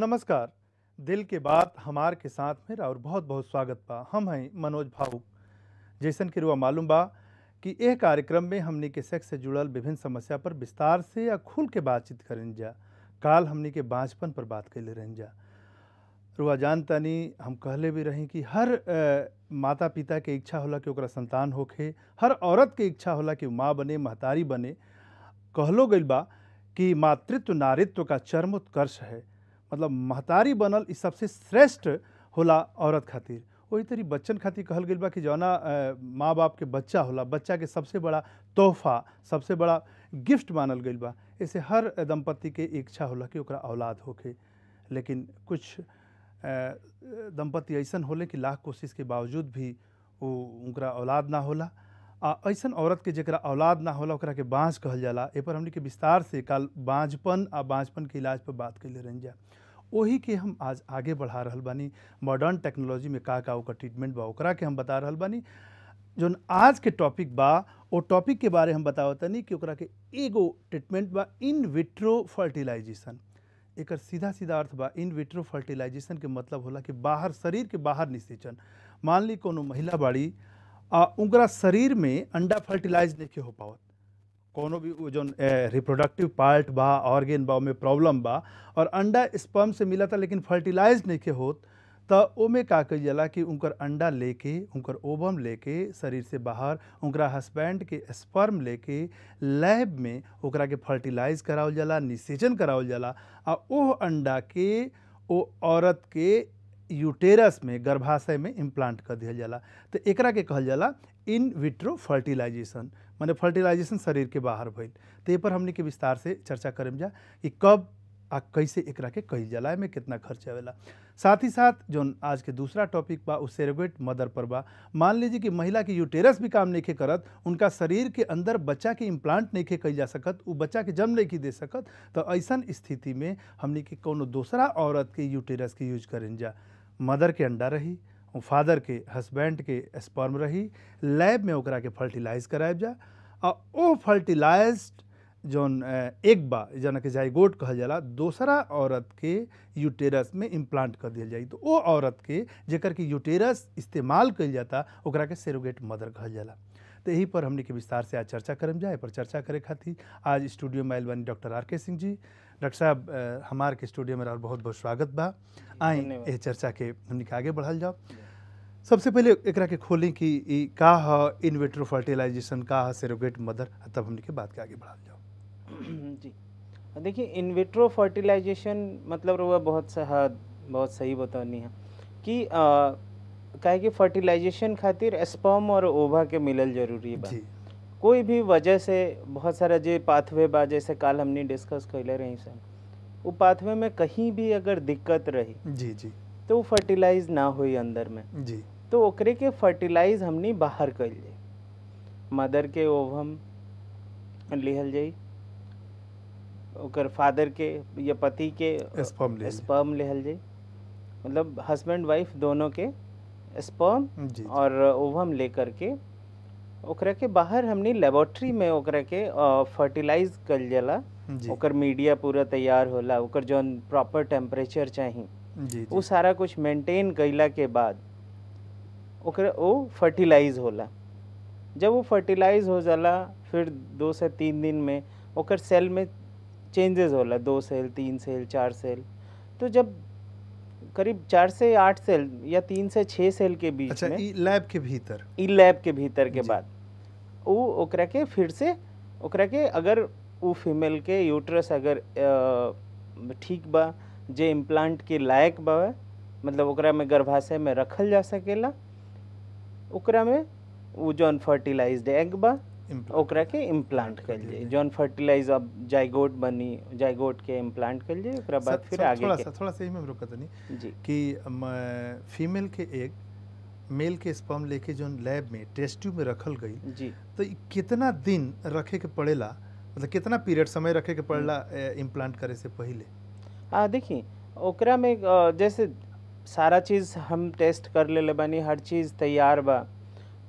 नमस्कार दिल के बात हमार के साथ मेरा और बहुत बहुत स्वागत बा हम हैं मनोज भाऊ जैसन के रुआ मालूम बा कि यह कार्यक्रम में हमने के सेक्स से जुड़ल विभिन्न समस्या पर विस्तार से या खुल के बातचीत करें जा काल हमने के बाँचपन पर बात ले रहें जा रुआ जान तनी हम कहले भी रहें कि हर आ, माता पिता के इच्छा होला कि संतान होखे हर औरत के इच्छा होला कि माँ बने महतारी बने कहलो गई बा कि मातृत्व नारित्व का चरम उत्कर्ष है मतलब महतारी बनल इस सबसे श्रेष्ठ होला औरत खातिर वही तरी बच्चन खातिर कहल गई बा कि जौना माँ बाप के बच्चा होला बच्चा के सबसे बड़ा तोहफा सबसे बड़ा गिफ्ट मानल गई बा ऐसे हर दंपति के इच्छा होला कि ओकरा औलाद होके लेकिन कुछ दंपति ऐसा होले कि लाख कोशिश के बावजूद भी वो उनका औलाद ना होला आ ऐसन औरत के जरा औलाद ना होला ओकरा के बाँझ कहल जाला ए पर हमने के विस्तार से कल बाँझपन आ बाँझपन के इलाज पर बात कैले रहन जा वही के हम आज आगे बढ़ा रहा बानी मॉडर्न टेक्नोलॉजी में का का ओकर ट्रीटमेंट बा ओकरा के हम बता रहा बानी जो आज के टॉपिक बा वो टॉपिक के बारे हम बतावतनी कि ओकरा के एगो ट्रीटमेंट बा इन विट्रो फर्टिलाइजेशन एक सीधा सीधा अर्थ बा इन विट्रो फर्टिलाइजेशन के मतलब होला कि बाहर शरीर के बाहर निषेचन मान ली को महिला बाड़ी उनका शरीर में अंडा फर्टिलाइज नहीं हो पावत कोनो भी जो रिप्रोडक्टिव पार्ट बा ऑर्गेन बा में प्रॉब्लम बा और अंडा स्पर्म से मिला था लेकिन फर्टिलाइज नहीं होत तो ओमे का कही जला कि उनकर अंडा लेके उनकर ओबम लेके शरीर से बाहर उनका हस्बैंड के स्पर्म लेके लैब में ओकरा के फर्टिलाइज कराओ जला निषेचन कराओ जला आ ओह अंडा के ओ औरत के यूटेरस में गर्भाशय में इम्प्लांट कर दिया जाला तो एक के कहल जाला इन विट्रो फर्टिलाइजेशन मैंने फर्टिलाइजेशन शरीर के बाहर भइल तो ये पर हमने के विस्तार से चर्चा करें जा कि कब आ कैसे एक के कहल जाला में कितना खर्च आवेला साथ ही साथ जो आज के दूसरा टॉपिक बा उस सेरोगेट मदर पर बा मान लीजिए कि महिला की यूटेरस भी काम नहीं करत उनका शरीर के अंदर बच्चा के इम्प्लांट नहीं कही जा सकत वो बच्चा के जन्म नहीं दे सकत तो ऐसा स्थिति में हमने के कोनो दूसरा औरत के यूटेरस के यूज करें जा मदर के अंडा रही फादर के हस्बैंड के स्पर्म रही लैब में ओकरा के फर्टिलाइज कराब जा और वो फर्टिलाइज जौन एक बा जन के जाइगोट कहा जाला दूसरा औरत के यूटेरस में इम्प्लांट कर दिया जाए तो वो औरत के जेकर कि यूटेरस इस्तेमाल कर जाता ओकरा के सेरोगेट मदर कहा जाला तो यही पर हमने के विस्तार से आज चर्चा करम जाए पर चर्चा करे खातिर आज स्टूडियो में आयल बनी डॉक्टर आर के सिंह जी डॉक्टर साहब हमार के स्टूडियो में बहुत बहुत स्वागत बा आई ये चर्चा के हमने आगे बढ़ल जाओ सबसे पहले एक के खोली कि का है इनविट्रो फर्टिलाइजेशन का है सेरोगेट मदर तब हमने के बात के आगे बढ़ल जाओ जी देखिए इन्वेट्रो फर्टिलाइजेशन मतलब रुआ बहुत सहा बहुत सही बतौनी है कि आ, कि फर्टिलाइजेशन खातिर स्पर्म और ओभा के मिलल जरूरी है कोई भी वजह से बहुत सारा जो पाथवे बा जैसे काल हमने डिस्कस कैले रही सर वो पाथवे में कहीं भी अगर दिक्कत रही जी जी तो वो फर्टिलाइज ना हुई अंदर में जी तो ओकरे के फर्टिलाइज हमने बाहर कर ली मदर के ओवम लिहल जाई ओकर फादर के या पति के स्पर्म लिहल जाई मतलब हस्बैंड वाइफ दोनों के स्पर्म और ओवम लेकर के ओकरा के बाहर हमने लेबोरेटरी में ओकरा के फर्टिलाइज कर जला ओकर मीडिया पूरा तैयार होला ओकर जौन प्रॉपर टेम्परेचर चाहिए वो सारा कुछ मेंटेन कैला के बाद ओकरा वो फर्टिलाइज होला जब वो फर्टिलाइज हो जाला फिर दो से तीन दिन में ओकर सेल में चेंजेस होला दो सेल तीन सेल चार सेल तो जब करीब चार से आठ सेल या तीन से छः सेल के बीच अच्छा, में लैब के भीतर ई लैब के भीतर के बाद वो के फिर से ओकरा के अगर वो फीमेल के यूट्रस अगर ठीक बा जे इम्प्लांट के लायक बा मतलब ओकरा में गर्भाशय में रखल जा सकेला ओकरा में वो जो फर्टिलाइज्ड एग बा ओकरा के इम्प्लांट कर लिए जौन फर्टिलाइज अब जाइगोट बनी जाइगोट के इम्प्लांट कर लिए ओकरा बाद फिर आगे थोड़ा सा थोड़ा सा ही मैं रोका तनी जी कि फीमेल के एक मेल के स्पर्म लेके जो लैब में टेस्ट ट्यूब में रखल गई जी तो कितना दिन रखे के पड़ेला मतलब कितना पीरियड समय रखे के पड़ेला इम्प्लांट करे से पहले आ देखिए ओकरा में जैसे सारा चीज़ हम टेस्ट कर ले, ले हर चीज़ तैयार बा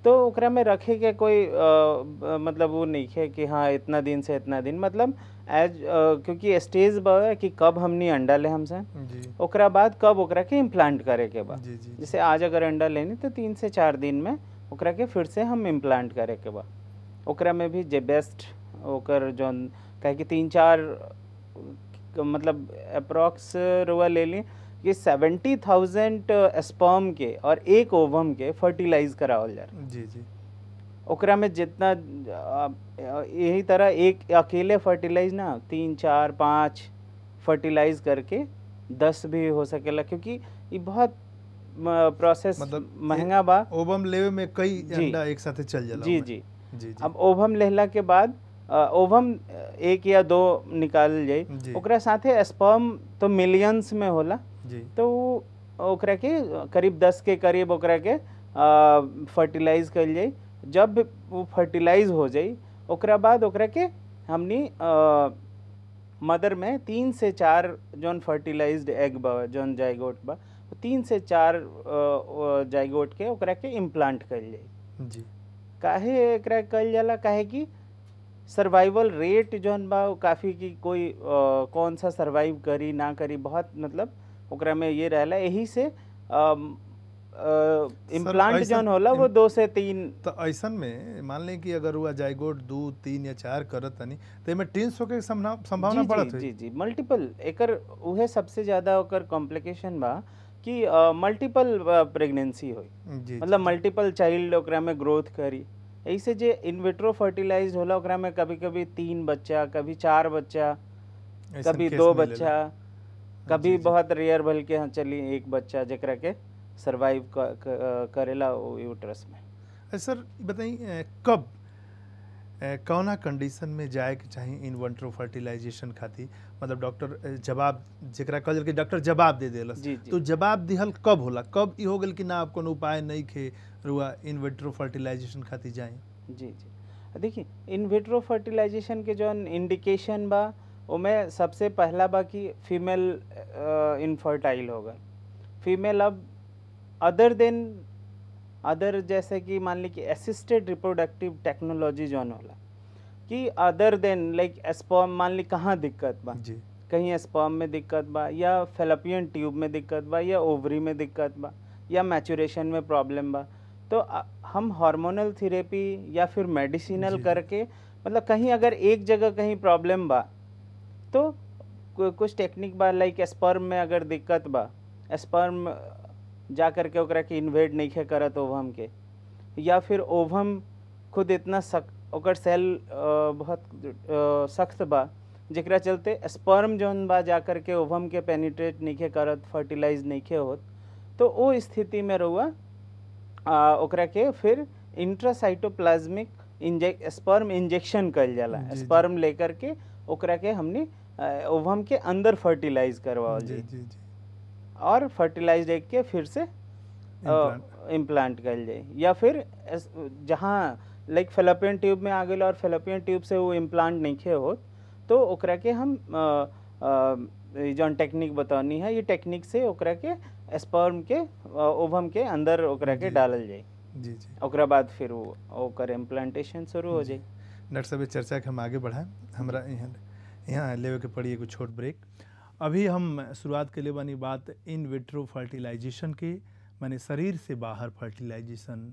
तो ओकरा में रखे के कोई आ, मतलब वो नहीं है कि हाँ इतना दिन से इतना दिन मतलब एज क्योंकि स्टेज बा कि कब हमने अंडा ले हमसे ओकरा बाद कब ओकरा के इम्प्लांट करे के बा जैसे आज अगर अंडा लेनी तो तीन से चार दिन में ओकरा के फिर से हम इम्प्लांट करे के बाद ओकरा में भी जे बेस्ट ओकर जो कहे कि तीन चार मतलब अप्रॉक्स रुआ ले ली कि 70,000 स्पर्म के और एक ओवम के फर्टिलाइज करावल जा रहा जी जी ओकरा में जितना uh, uh, यही तरह एक अकेले फर्टिलाइज ना तीन चार पाँच फर्टिलाइज करके दस भी हो सकेला क्योंकि ये बहुत प्रोसेस मतलब महंगा बा ओवम लेवे में कई अंडा एक साथ चल जाला जी, जी जी जी अब ओवम लेला के बाद ओवम uh, एक या दो निकाल जाए ओकरा साथे स्पर्म तो मिलियंस में होला जी तो ओकरा के करीब दस के करीब ओकरा के फर्टिलाइज कर जाए जब वो फर्टिलाइज हो जाए ओकरा बाद ओकरा के हमने मदर में तीन से चार जौन फर्टिलाइज्ड एग बा जोन जायगोट बा तीन से चार जाइगोट के ओकरा के इम्प्लांट कर जाए जी काहे एक कल जाला काहे कि सर्वाइवल रेट जौन बा काफ़ी कि कोई आ, कौन सा सर्वाइव करी ना करी बहुत मतलब ओकरा में ये रहला यही से इम्प्लांट जो होला वो दो से तीन तो ऐसा में मान लें कि अगर हुआ जाइगोट दो तीन या चार करत नहीं तो में टीन्स होके संभावना बढ़त जी जी मल्टीपल एक उहे सबसे ज्यादा ओकर कॉम्प्लिकेशन बा कि मल्टीपल प्रेगनेंसी हो मतलब मल्टीपल चाइल्ड ओकरा में ग्रोथ करी ऐसे जे इनविट्रो फर्टिलाइज होला ओकरा में कभी कभी तीन बच्चा कभी चार बच्चा कभी दो बच्चा कभी बहुत रेयर भल के हाँ चली एक बच्चा जरा के सर्वाइव करेला यूट्रस में सर बताइए कब कौना कंडीशन में जाए के चाहिए इन वंट्रो फर्टिलाइजेशन खाती मतलब डॉक्टर जवाब जरा कहल कि डॉक्टर जवाब दे दिल तो जवाब दिहल कब होला कब हो गल कि ना आप को उपाय नहीं खे रुआ इन वेट्रो फर्टिलाइजेशन खातिर जाए जी जी देखिए इन वेट्रो फर्टिलाइजेशन के जो इंडिकेशन बा उसमें सबसे पहला बा कि फीमेल इनफर्टाइल होगा फीमेल अब अदर देन अदर जैसे कि मान ली कि असिस्टेड रिप्रोडक्टिव टेक्नोलॉजी जॉन वाला कि अदर देन लाइक एस्पॉम मान ली कहाँ दिक्कत बा जी कहीं एस्पॉम में दिक्कत बा या फेलोपियन ट्यूब में दिक्कत बा या ओवरी में दिक्कत बा या मैचुरेशन में प्रॉब्लम बा तो हम हार्मोनल थेरेपी या फिर मेडिसिनल करके मतलब कहीं अगर एक जगह कहीं प्रॉब्लम बा तो कुछ टेक्निक बा लाइक स्पर्म में अगर दिक्कत बा स्पर्म जा कर के ओकरा के इन्वेड नहीं है करत ओवम के या फिर ओवम खुद इतना सक ओकर सेल बहुत सख्त बा जरा चलते स्पर्म जौन बा जा कर के ओवम के पेनिट्रेट नहीं है करत फर्टिलाइज नहीं होत तो वो स्थिति में रहुआ ओकरा के फिर इंट्रासाइटोप्लाज्मिक इंजे स्पर्म इंजेक्शन कल जाला स्पर्म लेकर के ओकरा के हमने ओवम के अंदर फर्टिलाइज करवा जी जी जी और फर्टिलाइज एक के फिर से इम्प्लांट कर जाए या फिर जहाँ लाइक फेलोपियन ट्यूब में आ गए और फेलोपियन ट्यूब से वो इम्प्लांट नहीं खे हो तो ओकरा के हम जो टेक्निक बतानी है ये टेक्निक से ओकरा के स्पर्म के ओवम के अंदर ओकरा के डालल जाए जी जी ओकरा बाद फिर वो ओकर इम्प्लांटेशन शुरू हो जाए डॉक्टर साहब चर्चा के हम आगे बढ़ाएं हमारा यहाँ यहाँ लेवे के पड़ी एगो छोट ब्रेक अभी हम शुरुआत के लिए बनी बात इन विट्रो फर्टिलाइजेशन के माने शरीर से बाहर फर्टिलाइजेशन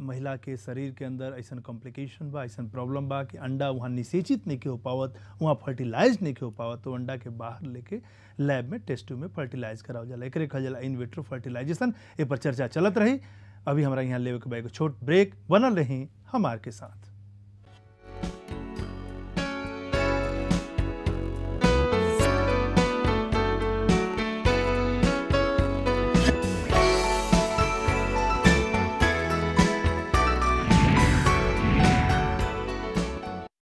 महिला के शरीर के अंदर ऐसा कॉम्प्लिकेशन बा ऐसा प्रॉब्लम बा कि अंडा वहाँ निषेचित नहीं के हो पावत वहाँ फर्टिलाइज नहीं के हो पावत तो अंडा के बाहर लेके लैब में टेस्ट में फर्टिलाइज कराओ जाला एक कहल जाला इन विट्रो फर्टिलाइजेशन ए पर चर्चा चलत रही अभी हमारा यहाँ लेवे के बाद छोट ब्रेक बनल रही हमारे साथ